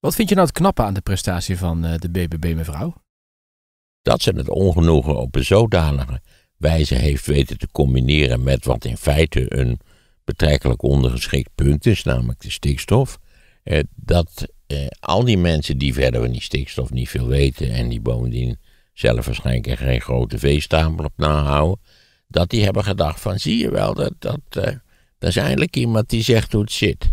Wat vind je nou het knappe aan de prestatie van eh, de BBB, mevrouw? Dat ze het ongenoegen op een zodanige wijze heeft weten te combineren met wat in feite een betrekkelijk ondergeschikt punt is, namelijk de stikstof. Eh, dat eh, al die mensen die verder van die stikstof niet veel weten en die bovendien zelf waarschijnlijk geen grote veestapel op nahouden, dat die hebben gedacht van zie je wel, dat, dat, eh, dat is eindelijk iemand die zegt hoe het zit.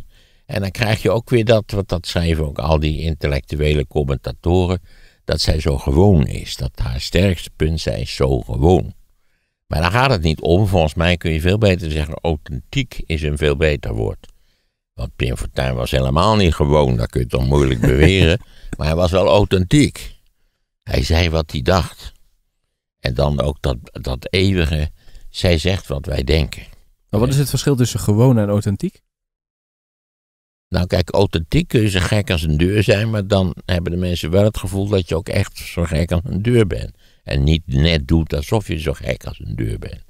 En dan krijg je ook weer dat, want dat schrijven ook al die intellectuele commentatoren, dat zij zo gewoon is. Dat haar sterkste punt, zij is zo gewoon. Maar daar gaat het niet om. Volgens mij kun je veel beter zeggen, authentiek is een veel beter woord. Want Pim Fortuyn was helemaal niet gewoon, dat kun je toch moeilijk beweren. maar hij was wel authentiek. Hij zei wat hij dacht. En dan ook dat, dat eeuwige, zij zegt wat wij denken. Maar wat is het verschil tussen gewoon en authentiek? Nou kijk, authentiek kun je zo gek als een deur zijn, maar dan hebben de mensen wel het gevoel dat je ook echt zo gek als een deur bent. En niet net doet alsof je zo gek als een deur bent.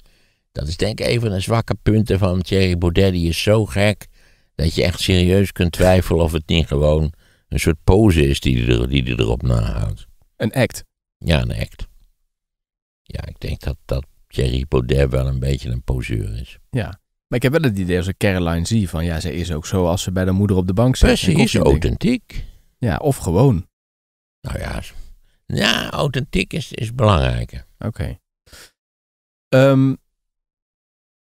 Dat is denk ik een van de zwakke punten van Thierry Baudet. Die is zo gek dat je echt serieus kunt twijfelen of het niet gewoon een soort pose is die hij die erop nahoudt. Een act? Ja, een act. Ja, ik denk dat, dat Thierry Baudet wel een beetje een poseur is. Ja. Maar ik heb wel het idee als ik Caroline zie van ja, zij is ook zo als ze bij de moeder op de bank zit. Precies, is authentiek. Ja, of gewoon. Nou ja, ja authentiek is, is belangrijker. Oké. Ehm,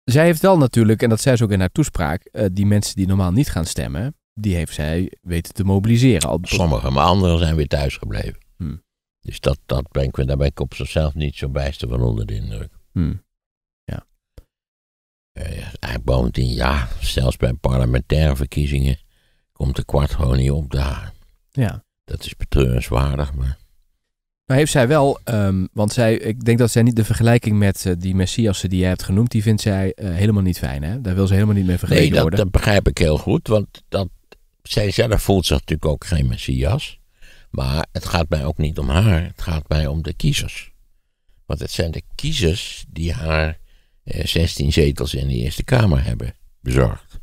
zij heeft wel natuurlijk, en dat zei ze ook in haar toespraak, eh, die mensen die normaal niet gaan stemmen, die heeft zij weten te mobiliseren. Al... Sommigen, maar anderen zijn weer thuisgebleven. Hmm. Dus dat, dat brengt me, daar ben ik op zichzelf niet zo bijster van onder de indruk. Hmm. Eh, hij woont in, ja, zelfs bij parlementaire verkiezingen komt de kwart gewoon niet op daar. Ja. Dat is betreurenswaardig, maar... Nou heeft zij wel, ehm, want zij, ik denk dat zij niet de vergelijking met eh, die messiassen die jij hebt genoemd, die vindt zij eh, helemaal niet fijn. Hè? Daar wil ze helemaal niet mee vergeleken nee, dat, worden. dat begrijp ik heel goed, want dat, zij zelf voelt zich natuurlijk ook geen messias. Maar het gaat mij ook niet om haar, het gaat mij om de kiezers. Want het zijn de kiezers die haar 16 eh, zetels in de Eerste Kamer hebben bezorgd.